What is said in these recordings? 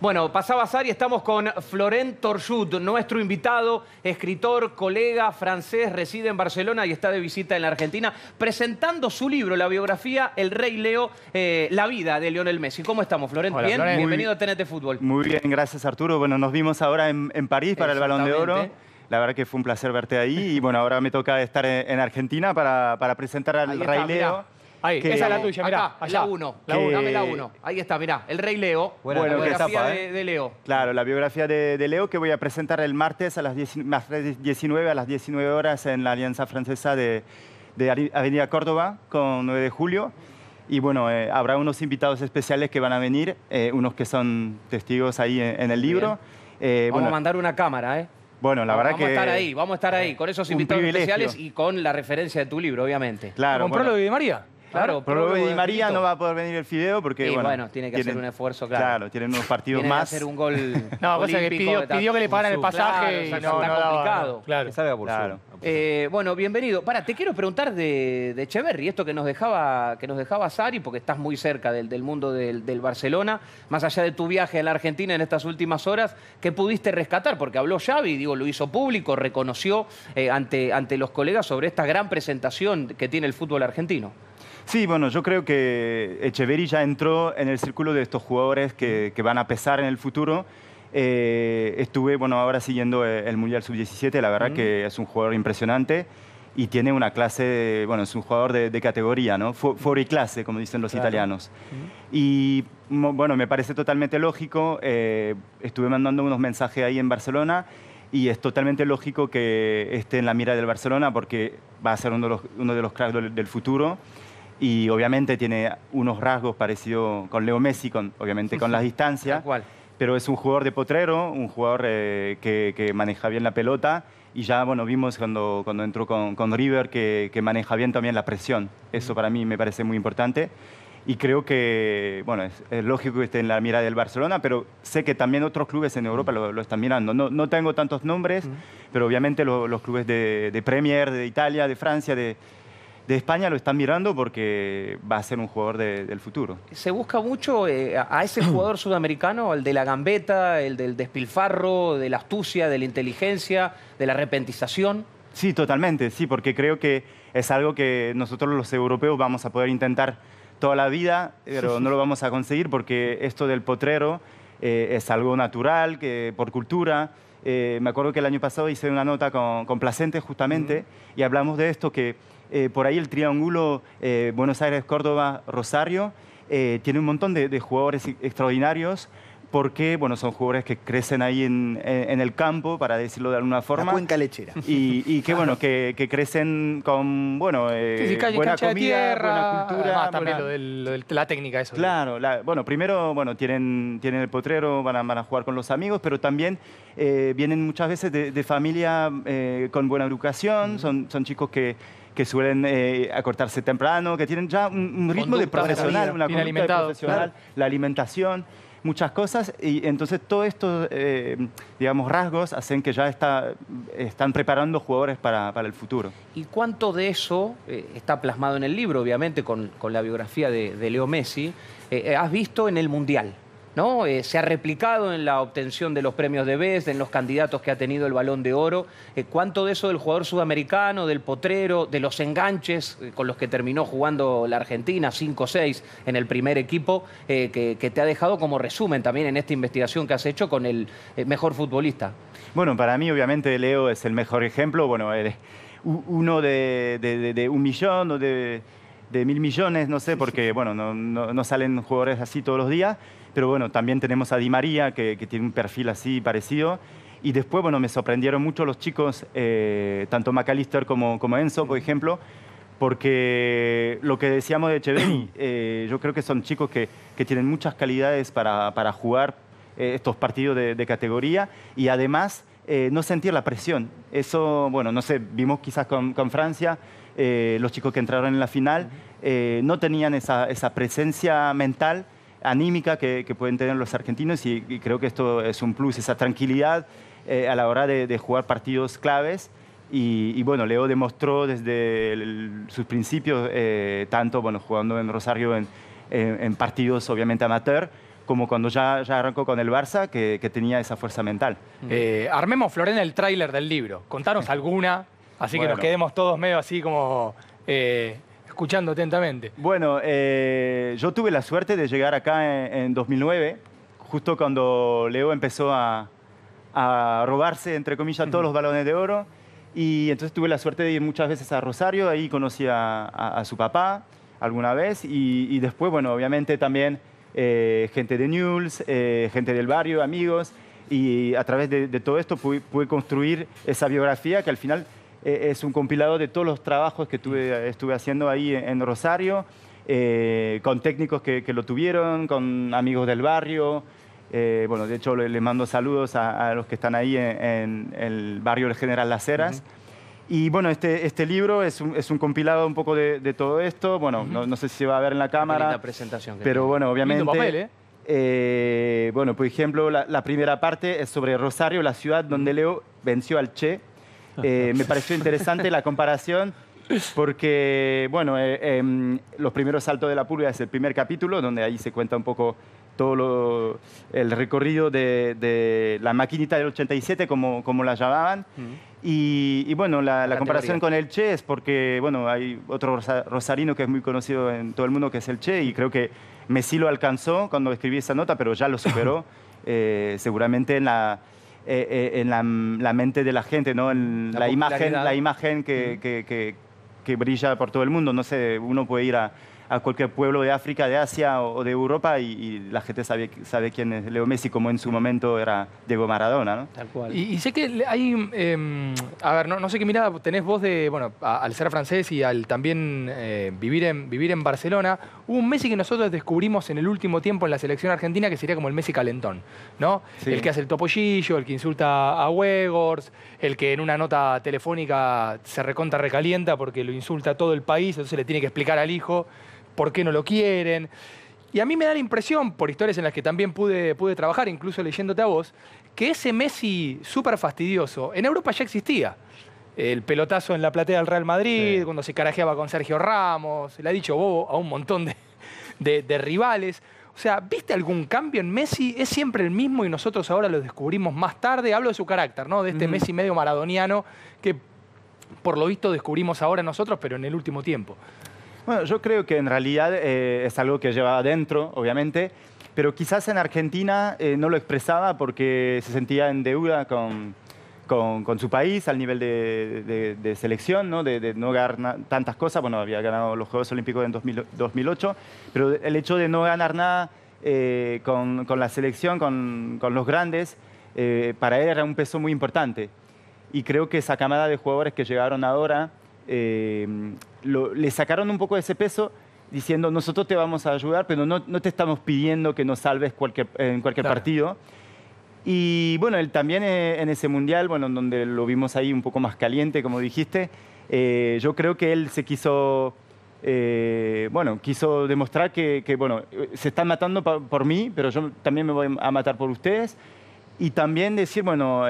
Bueno, pasaba a y estamos con Florent torshud, nuestro invitado, escritor, colega francés, reside en Barcelona y está de visita en la Argentina, presentando su libro, la biografía El Rey Leo, eh, la vida de Lionel Messi. ¿Cómo estamos, Florent? bien, bienvenido a TNT Fútbol. Muy bien, gracias Arturo. Bueno, nos vimos ahora en, París para el Balón de Oro. La verdad que fue un placer verte ahí y bueno, ahora me toca estar en, Argentina para, presentar al Rey Leo. Ahí, esa es la tuya, mirá. allá. La 1. Dame la uno. Ahí está, mirá. El Rey Leo. Bueno, la biografía ¿eh? de, Leo. Claro, la biografía de, Leo que voy a presentar el martes a las 19, a las 19 horas en la Alianza Francesa de, de Avenida Córdoba con 9 de julio. Y bueno, eh, habrá unos invitados especiales que van a venir, eh, unos que son testigos ahí en, el libro. Vamos bueno, a mandar una cámara, ¿eh? Bueno, la verdad que... Vamos a estar ahí, vamos a estar ahí, con esos invitados especiales y con la referencia de tu libro, obviamente. Claro. ¿Compró lo de María? Claro, pero y María no va a poder venir el Fideo porque. Y bueno, tiene que hacer un esfuerzo, claro. Claro, tienen unos partidos más. Que hacer un gol. no, cosa que pidió, que le pagaran el pasaje y no, está complicado. claro. Eh, bueno, bienvenido. Para, te quiero preguntar de, de Echeverry, esto que nos dejaba que nos dejaba Sari, porque estás muy cerca del, mundo del, del, Barcelona, más allá de tu viaje a la Argentina en estas últimas horas, ¿qué pudiste rescatar? Porque habló Xavi, digo, lo hizo público, reconoció eh, ante, ante los colegas sobre esta gran presentación que tiene el fútbol argentino. Sí, bueno, yo creo que Echeverry ya entró en el círculo de estos jugadores que, van a pesar en el futuro. Eh, estuve, bueno, ahora siguiendo el Mundial Sub-17, la verdad mm. que es un jugador impresionante y tiene una clase, bueno, es un jugador de, categoría, ¿no? Fuori clase, como dicen los italianos. Mm. Y bueno, me parece totalmente lógico, eh, estuve mandando unos mensajes ahí en Barcelona y es totalmente lógico que esté en la mira del Barcelona porque va a ser uno de los, uno de los cracks del futuro y obviamente tiene unos rasgos parecidos con Leo Messi, con, obviamente con las distancias. Pero es un jugador de potrero, un jugador eh, que, maneja bien la pelota y ya bueno, vimos cuando, cuando entró con, con River que, maneja bien también la presión. Eso para mí me parece muy importante. Y creo que, bueno, es, lógico que esté en la mira del Barcelona, pero sé que también otros clubes en Europa lo, están mirando. No, no, tengo tantos nombres, pero obviamente los clubes de, de Premier, de Italia, de Francia, de, de España lo están mirando porque va a ser un jugador del futuro. Se busca mucho eh, a ese jugador sudamericano, el de la gambeta, el del despilfarro, de la astucia, de la inteligencia, de la repentización. Sí, totalmente, sí, porque creo que es algo que nosotros los europeos vamos a poder intentar toda la vida, pero no lo vamos a conseguir porque esto del potrero eh, es algo natural, que, por cultura. Eh, me acuerdo que el año pasado hice una nota con, con Placente justamente y hablamos de esto que eh, por ahí el triángulo eh, Buenos Aires, Córdoba, Rosario, eh, tiene un montón de jugadores extraordinarios porque bueno, son jugadores que crecen ahí en, el campo, para decirlo de alguna forma. La cuenca lechera. Y, que bueno, que, crecen con bueno, eh, buena comida, buena cultura. Ah, también Lo, de la técnica, eso. Claro, bueno, primero bueno, tienen, tienen el potrero, van a, jugar con los amigos, pero también eh, vienen muchas veces de, familia eh, con buena educación, son, son chicos que que suelen acortarse temprano, que tienen ya un, ritmo de profesional, una profesional, la alimentación muchas cosas y entonces todos estos, eh, digamos, rasgos hacen que ya están preparando jugadores para, el futuro. ¿Y cuánto de eso eh, está plasmado en el libro, obviamente, con, la biografía de, Leo Messi? Eh, ¿Has visto en el Mundial? Eh, se ha replicado en la obtención de los premios de BEST, en los candidatos que ha tenido el Balón de Oro. Eh, ¿Cuánto de eso del jugador sudamericano, del potrero, de los enganches eh, con los que terminó jugando la Argentina, 5-6 en el primer equipo, que, te ha dejado como resumen también en esta investigación que has hecho con el mejor futbolista? Bueno, para mí obviamente Leo es el mejor ejemplo. Bueno, eres uno de, un millón o de, mil millones, no sé, porque bueno, no, salen jugadores así todos los días. Pero bueno, también tenemos a Di María, que, tiene un perfil así parecido. Y después, bueno, me sorprendieron mucho los chicos, eh, tanto McAllister como, como Enzo, por ejemplo, porque lo que decíamos de Cheveni, eh, yo creo que son chicos que, que tienen muchas calidades para, para jugar eh, estos partidos de, categoría y además no sentir la presión. Eso, bueno, no sé, vimos quizás con, con Francia, los chicos que entraron en la final no tenían esa, esa presencia mental anímica que, pueden tener los argentinos y, creo que esto es un plus, esa tranquilidad eh, a la hora de, jugar partidos claves. Y, bueno, Leo demostró desde sus principios, eh, tanto bueno, jugando en Rosario en, partidos obviamente amateur, como cuando ya, arrancó con el Barça, que, tenía esa fuerza mental. Eh, armemos, Florena, el tráiler del libro. Contanos alguna, así que nos quedemos todos medio así como eh, escuchando atentamente. Bueno, eh, yo tuve la suerte de llegar acá en, 2009, justo cuando Leo empezó a, robarse, entre comillas, todos los balones de oro. Y entonces tuve la suerte de ir muchas veces a Rosario, ahí conocí a, su papá alguna vez y, después, bueno, obviamente también eh, gente de News, eh, gente del barrio, amigos y a través de, todo esto pude, pude, construir esa biografía que al final eh, es un compilado de todos los trabajos que estuve haciendo ahí en, Rosario, eh, con técnicos que, lo tuvieron, con amigos del barrio. Eh, bueno, de hecho, les mando saludos a, los que están ahí en, el barrio del General Las Heras. Y bueno, este, este libro es un, compilado un poco de, todo esto. Bueno, no, sé si se va a ver en la cámara. La presentación. pero bueno, obviamente. bueno, por ejemplo, la, primera parte es sobre Rosario, la ciudad donde Leo venció al Che eh, me pareció interesante la comparación porque, bueno, eh, em, Los primeros saltos de la pulga es el primer capítulo, donde ahí se cuenta un poco todo el recorrido de, la maquinita del 87, como, como la llamaban. Y, bueno, la, comparación con el Che es porque, bueno, hay otro rosarino que es muy conocido en todo el mundo, que es el Che, y creo que Messi lo alcanzó cuando escribí esa nota, pero ya lo superó. Eh, seguramente en la eh, eh, en mm, la, mente de la gente, ¿no? En la, imagen, la imagen que, que, que, brilla por todo el mundo. No sé, uno puede ir a, a cualquier pueblo de África, de Asia o de Europa y, la gente sabe, quién es Leo Messi, como en su momento era Diego Maradona. ¿no? Tal cual. Y, sé que hay, em, a ver, no, sé qué mirada tenés vos de, bueno, al ser francés y al también eh, vivir, en, vivir en Barcelona, hubo un Messi que nosotros descubrimos en el último tiempo en la selección argentina que sería como el Messi calentón, ¿no? El que hace el topollillo, el que insulta a Wegors, el que en una nota telefónica se reconta recalienta porque lo insulta a todo el país, entonces le tiene que explicar al hijo por qué no lo quieren. Y a mí me da la impresión, por historias en las que también pude, pude trabajar, incluso leyéndote a vos, que ese Messi súper fastidioso en Europa ya existía. El pelotazo en la platea del Real Madrid, cuando se carajeaba con Sergio Ramos, le ha dicho Bobo a un montón de, rivales. O sea, ¿viste algún cambio en Messi? ¿Es siempre el mismo y nosotros ahora lo descubrimos más tarde? Hablo de su carácter, ¿no? De este Messi medio maradoniano que por lo visto descubrimos ahora nosotros, pero en el último tiempo. Bueno, yo creo que en realidad eh, es algo que llevaba adentro, obviamente, pero quizás en Argentina eh, no lo expresaba porque se sentía en deuda con, con, su país al nivel de, de, selección, ¿no? De, no ganar tantas cosas. Bueno, había ganado los Juegos Olímpicos en 2008, pero el hecho de no ganar nada eh, con, con, la selección, con, con los grandes, para él era un peso muy importante. Y creo que esa camada de jugadores que llegaron ahora, Em, le sacaron un poco de ese peso diciendo, nosotros te vamos a ayudar, pero no, no te estamos pidiendo que nos salves cualquier, en cualquier partido. Y bueno, él también eh, en ese mundial, bueno, donde lo vimos ahí un poco más caliente, como dijiste, eh, yo creo que él se quiso, eh, bueno, quiso demostrar que, bueno, se están matando por, por, mí, pero yo también me voy a matar por ustedes. Y también decir, bueno,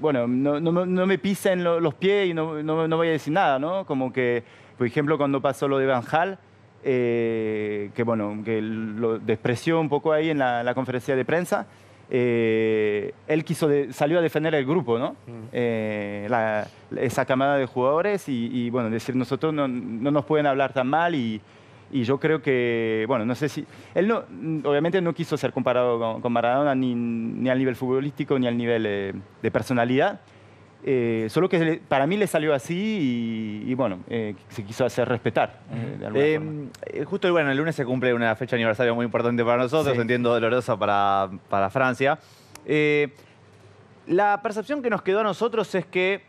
bueno, no, me pisen los pies y no, no, voy a decir nada, ¿no? Como que, por ejemplo, cuando pasó lo de Van Hal, eh, que bueno, que lo despreció un poco ahí en la, conferencia de prensa, eh, él quiso salió a defender el grupo, ¿no? Mm. Eh, esa camada de jugadores y, y, bueno, decir, nosotros no, no nos pueden hablar tan mal y y yo creo que, bueno, no sé si... Él no, obviamente no quiso ser comparado con, Maradona ni, al nivel futbolístico ni al nivel eh, de personalidad. Eh, solo que para mí le salió así y, bueno, eh, se quiso hacer respetar. justo bueno, el lunes se cumple una fecha aniversario muy importante para nosotros, entiendo dolorosa para, para Francia. la percepción que nos quedó a nosotros es que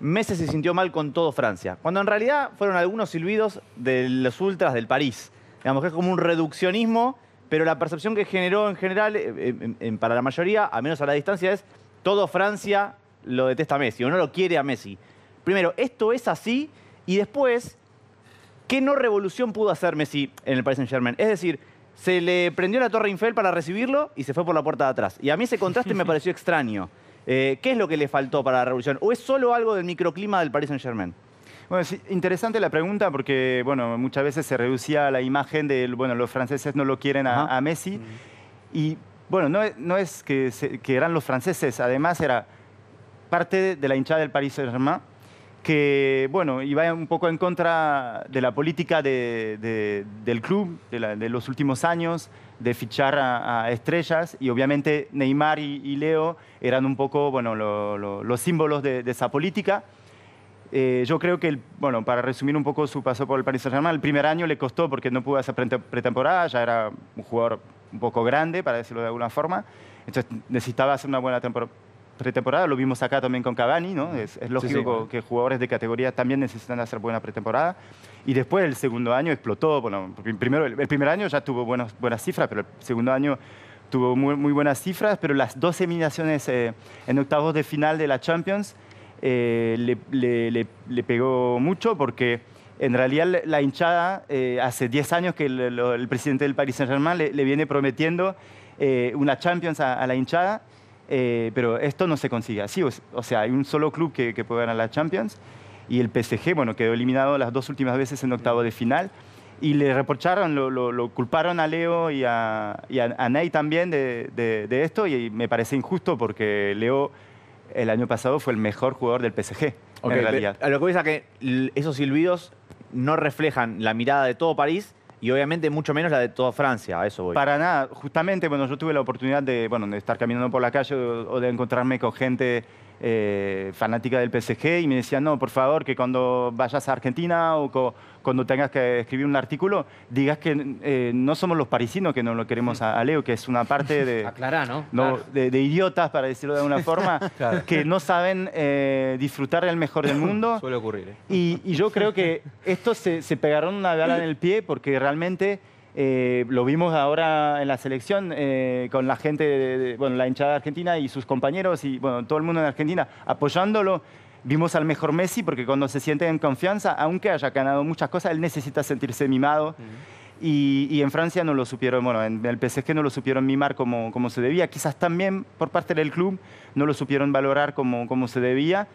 Messi se sintió mal con todo Francia, cuando en realidad fueron algunos silbidos de los ultras del París. Digamos que es como un reduccionismo, pero la percepción que generó en general, eh, para la mayoría, a menos a la distancia, es todo Francia lo detesta a Messi o no lo quiere a Messi. Primero, esto es así y después, ¿qué no revolución pudo hacer Messi en el Paris Saint-Germain? Es decir, se le prendió la Torre infel para recibirlo y se fue por la puerta de atrás. Y a mí ese contraste me pareció extraño. Eh, ¿Qué es lo que le faltó para la revolución? ¿O es solo algo del microclima del Paris Saint-Germain? Bueno, es interesante la pregunta porque bueno, muchas veces se reducía a la imagen de bueno, los franceses no lo quieren a, Messi. Y bueno, no, es que, eran los franceses, además era parte de la hinchada del Paris Saint-Germain que bueno, iba un poco en contra de la política del club de los últimos años de fichar a, estrellas y obviamente Neymar y, Leo eran un poco bueno, los símbolos de, esa política. Eh, yo creo que, bueno, para resumir un poco su paso por el Paris saint el primer año le costó porque no pudo hacer pretemporada, ya era un jugador un poco grande, para decirlo de alguna forma, entonces necesitaba hacer una buena temporada pretemporada, lo vimos acá también con Cavani, ¿no? Es, lógico que jugadores de categoría también necesitan hacer buena pretemporada. Y después el segundo año explotó, bueno, primero, el, primer año ya tuvo buenas, buenas cifras, pero el segundo año tuvo muy, muy buenas cifras, pero las dos eliminaciones eh, en octavos de final de la Champions eh, le, le, pegó mucho porque en realidad la hinchada eh, hace 10 años que el, presidente del Paris Saint-Germain le, viene prometiendo una Champions a la hinchada eh, pero esto no se consigue así. O sea, hay un solo club que, puede ganar la Champions y el PSG, bueno, quedó eliminado las dos últimas veces en octavo de final y le reprocharon, lo, culparon a Leo y a, Ney también de, esto y me parece injusto porque Leo el año pasado fue el mejor jugador del PSG. en realidad. A lo que voy es que esos silbidos no reflejan la mirada de todo París, y obviamente mucho menos la de toda Francia, a eso voy. Para nada, justamente, bueno, yo tuve la oportunidad de, bueno, de estar caminando por la calle o de encontrarme con gente eh, fanática del PSG y me decían, no, por favor, que cuando vayas a Argentina o cuando tengas que escribir un artículo, digas que eh, no somos los parisinos que no lo queremos a, Leo, que es una parte de, Aclará, ¿no? no de, idiotas, para decirlo de alguna forma, que no saben eh, disfrutar del mejor del mundo. Suele ocurrir. Y, yo creo que esto se, pegaron una bala en el pie porque realmente... Eh, lo vimos ahora en la selección eh, con la gente, de, bueno, la hinchada argentina y sus compañeros y bueno, todo el mundo en Argentina apoyándolo. Vimos al mejor Messi porque cuando se siente en confianza, aunque haya ganado muchas cosas, él necesita sentirse mimado. y, en Francia no lo supieron, bueno, en el PSG no lo supieron mimar como, como se debía. Quizás también por parte del club no lo supieron valorar como, como se debía.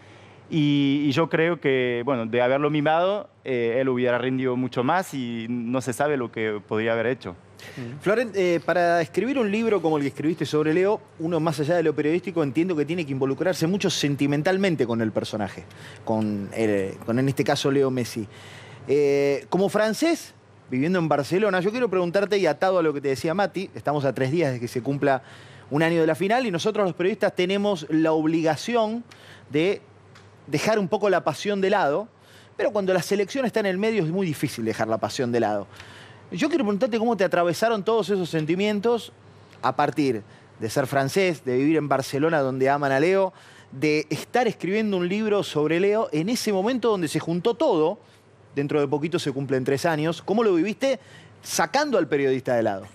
Y, yo creo que, bueno, de haberlo mimado, eh, él hubiera rendido mucho más y no se sabe lo que podría haber hecho. Mm. Florent, eh, para escribir un libro como el que escribiste sobre Leo, uno más allá de lo periodístico entiendo que tiene que involucrarse mucho sentimentalmente con el personaje, con, eh, con en este caso Leo Messi. como francés, viviendo en Barcelona, yo quiero preguntarte y atado a lo que te decía Mati, estamos a tres días de que se cumpla un año de la final y nosotros los periodistas tenemos la obligación de dejar un poco la pasión de lado, pero cuando la selección está en el medio es muy difícil dejar la pasión de lado. Yo quiero preguntarte cómo te atravesaron todos esos sentimientos a partir de ser francés, de vivir en Barcelona donde aman a Leo, de estar escribiendo un libro sobre Leo en ese momento donde se juntó todo, dentro de poquito se cumplen tres años, ¿cómo lo viviste sacando al periodista de lado?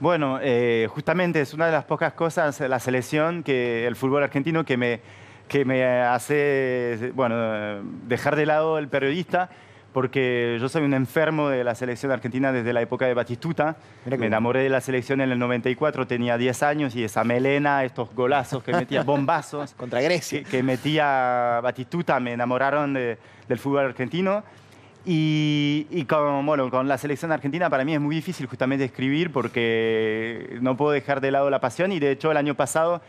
Bueno, eh, justamente es una de las pocas cosas, la selección, que el fútbol argentino que me, que me hace, bueno, dejar de lado el periodista porque yo soy un enfermo de la selección argentina desde la época de Batistuta. Me enamoré de la selección en el 94, tenía 10 años y esa melena, estos golazos que metía, bombazos. Contra Grecia. Que, metía Batistuta, me enamoraron del fútbol argentino. Y, con la selección argentina para mí es muy difícil justamente escribir porque no puedo dejar de lado la pasión y de hecho el año pasado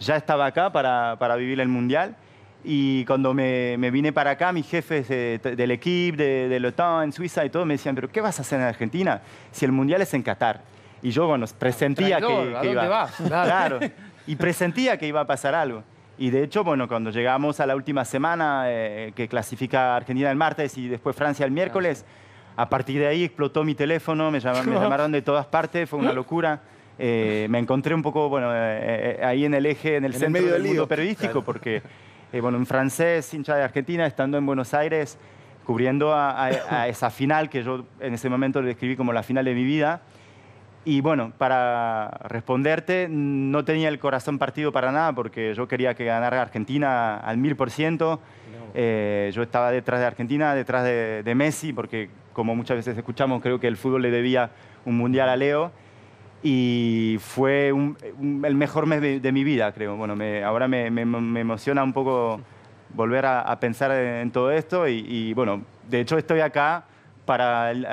ya estaba acá para, vivir el Mundial. Y cuando me, vine para acá, mis jefes del equipo, de, de OTAN, en Suiza y todo, me decían, pero ¿qué vas a hacer en Argentina si el Mundial es en Qatar? Y yo, bueno, presentía que, iba... y presentía que iba a pasar algo. Y de hecho, bueno, cuando llegamos a la última semana, eh, que clasifica Argentina el martes y después Francia el miércoles, a partir de ahí explotó mi teléfono, me llamaron de todas partes, fue una locura. Eh, me encontré un poco, bueno, eh, eh, ahí en el eje, en el centro medio del, mundo periodístico, porque, bueno, un francés, hincha de Argentina, estando en Buenos Aires, cubriendo a, esa final que yo en ese momento le describí como la final de mi vida. Y bueno, para responderte, no tenía el corazón partido para nada porque yo quería que ganara Argentina al mil por ciento. Yo estaba detrás de Argentina, detrás de Messi, porque como muchas veces escuchamos, creo que el fútbol le debía un mundial a Leo y fue el mejor mes de, mi vida, creo. Bueno, ahora me, emociona un poco volver a, pensar en, todo esto y, bueno, de hecho estoy acá para el,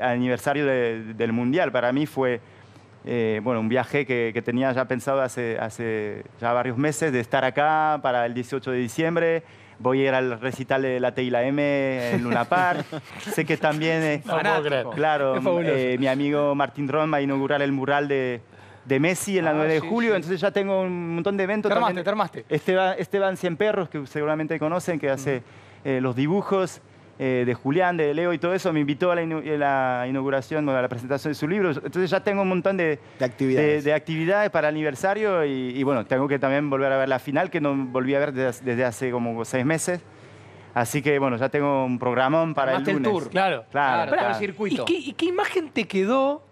aniversario del Mundial. Para mí fue eh, un viaje que, tenía ya pensado hace, hace ya varios meses de estar acá para el 18 de diciembre voy a ir al recital de la T y la M en Luna Park. sé que también, eh, claro, eh, mi amigo Martín Ron va a inaugurar el mural de, Messi en la 9 ah, de julio, entonces ya tengo un montón de eventos. Te armaste, te armaste. Esteban, Esteban Cien Perros, que seguramente conocen, que hace eh, los dibujos. Eh, de Julián, de Leo y todo eso, me invitó a la, eh, inauguración, a la presentación de su libro. Entonces ya tengo un montón de, actividades. para el aniversario y, bueno, tengo que también volver a ver la final, que no volví a ver desde, hace como seis meses. Así que bueno, ya tengo un programón para el lunes. claro. Claro, circuito. ¿Y qué, ¿Y qué, imagen te quedó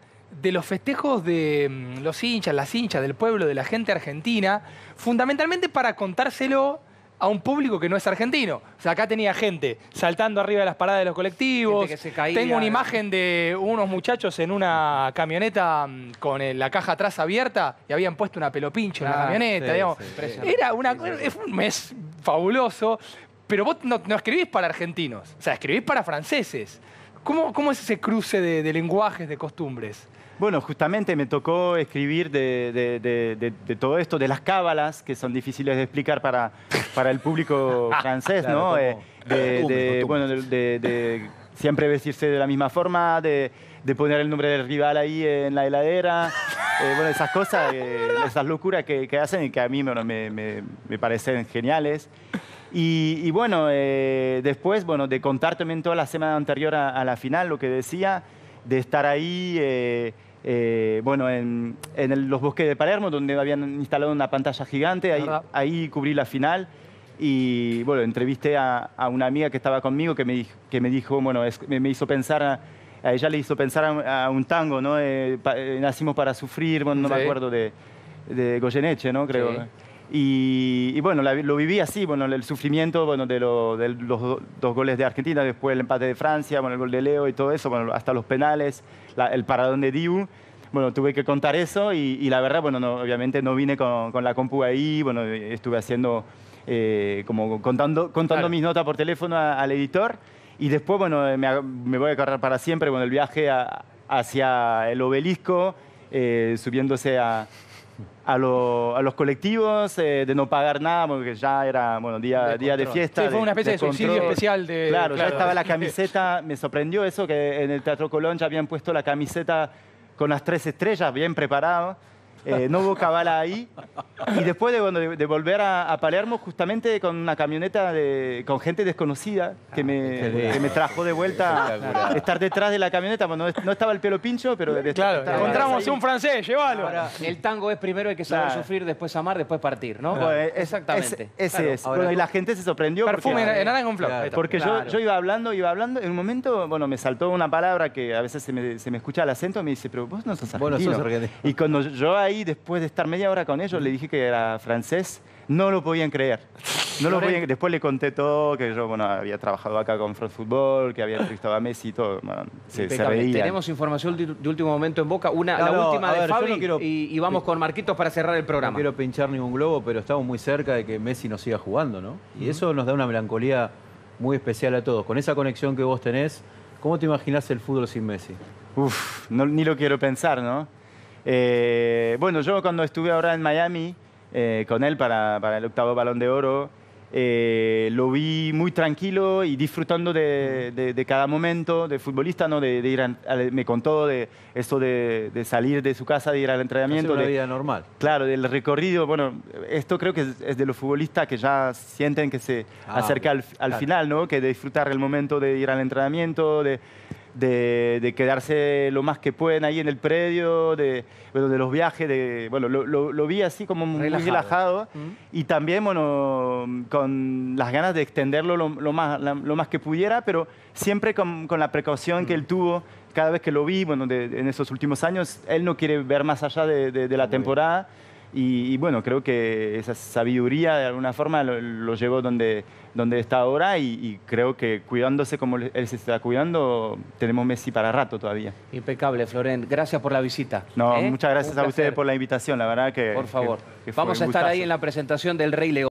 de los festejos de mm, los hinchas, las hinchas del pueblo, de la gente argentina? Fundamentalmente para contárselo a un público que no es argentino. O sea, acá tenía gente saltando arriba de las paradas de los colectivos. Tengo una imagen de unos muchachos en una camioneta mm, con eh, la caja atrás abierta y habían puesto una pinche en la ah, camioneta. Era es un mes fabuloso, pero vos no, escribís para argentinos, o sea, escribís para franceses. ¿Cómo, cómo es ese cruce de lenguajes, de costumbres? Bueno, justamente me tocó escribir de, todo esto, de las cábalas, que son difíciles de explicar para, para el público francés, ¿no? Eh, de, siempre vestirse de la misma forma, de, poner el nombre del rival ahí en la heladera. Eh, bueno, esas cosas, eh, esas locuras que, hacen y que a mí me, me, me, parecen geniales. Y, bueno, después, bueno, de contar también toda la semana anterior a, a, la final, lo que decía, de estar ahí eh, bueno, en, los bosques de Palermo, donde habían instalado una pantalla gigante, ahí, cubrí la final y bueno, entrevisté a, una amiga que estaba conmigo que me, que me dijo, bueno, me, hizo pensar, a, ella le hizo pensar a, un tango, ¿no? Eh, eh, nacimos para sufrir, bueno, no me acuerdo de, Goyeneche, ¿no? Creo. Y, bueno, lo viví así, bueno, el sufrimiento bueno, de, los dos goles de Argentina, después el empate de Francia, bueno, el gol de Leo y todo eso, bueno, hasta los penales, el paradón de Diu. Bueno, tuve que contar eso y, la verdad, bueno, obviamente no vine con, la compu ahí, bueno, estuve haciendo eh, como contando, contando mis notas por teléfono al editor. Y después, bueno, me, voy a correr para siempre, bueno, el viaje hacia el obelisco, eh, subiéndose a, a, a los colectivos eh, de no pagar nada, porque ya era bueno, día, de, día de fiesta. fue una especie de, subsidio especial. De, claro, ya estaba la camiseta, me sorprendió eso, que en el Teatro Colón ya habían puesto la camiseta con las tres estrellas, bien preparado. Eh, no hubo cabala ahí. Y después de, volver a, Palermo, justamente con una camioneta con gente desconocida que ah, me, me trajo de vuelta estar detrás de la camioneta. Bueno, no estaba el pelo pincho, pero... claro, encontramos un francés, llévalo. el tango es primero hay que saber sufrir, después amar, después partir, ¿no? Exactamente. ese es. y la gente se sorprendió. porque, yo, yo iba hablando, iba hablando, en un momento, bueno, me saltó una palabra que a veces se me, escucha el acento, me dice, pero vos no sos argentino. Y cuando yo ahí, después de estar media hora con ellos, le dije que era francés. No lo podían creer. No lo Después le conté todo, que yo bueno, había trabajado acá con France Football, que había entrevistado a Messi y todo. Tenemos información de, último momento en boca. Una, la última de Fabi y, vamos con Marquitos para cerrar el programa. No quiero pinchar ningún globo, pero estamos muy cerca de que Messi nos siga jugando, ¿no? Y eso nos da una melancolía muy especial a todos. Con esa conexión que vos tenés, ¿cómo te imaginas el fútbol sin Messi? Uf, ni lo quiero pensar, ¿no? Eh, bueno, yo cuando estuve ahora en Miami eh, con él para, el octavo balón de oro, eh, lo vi muy tranquilo y disfrutando de, cada momento de futbolista, ¿no? de, ir me contó de esto de, salir de su casa, de ir al entrenamiento. De una vida normal. Claro, del recorrido. Bueno, esto creo que es, de los futbolistas que ya sienten que se ah, acerca al, final, ¿no? que disfrutar el momento de ir al entrenamiento, de de, quedarse lo más que pueden ahí en el predio, de, los viajes, bueno, lo, vi así como muy relajado, mm. y también bueno, con las ganas de extenderlo lo, más, lo más que pudiera, pero siempre con, la precaución que mm. él tuvo cada vez que lo vi, bueno, en esos últimos años, él no quiere ver más allá de, la temporada. Y, bueno, creo que esa sabiduría de alguna forma lo, llevó donde, donde está ahora y, creo que cuidándose como él se está cuidando, tenemos Messi para rato todavía. Impecable, Florent. Gracias por la visita. No, ¿eh? muchas gracias a ustedes por la invitación, la verdad que... Por favor. Vamos a estar ahí en la presentación del Rey León.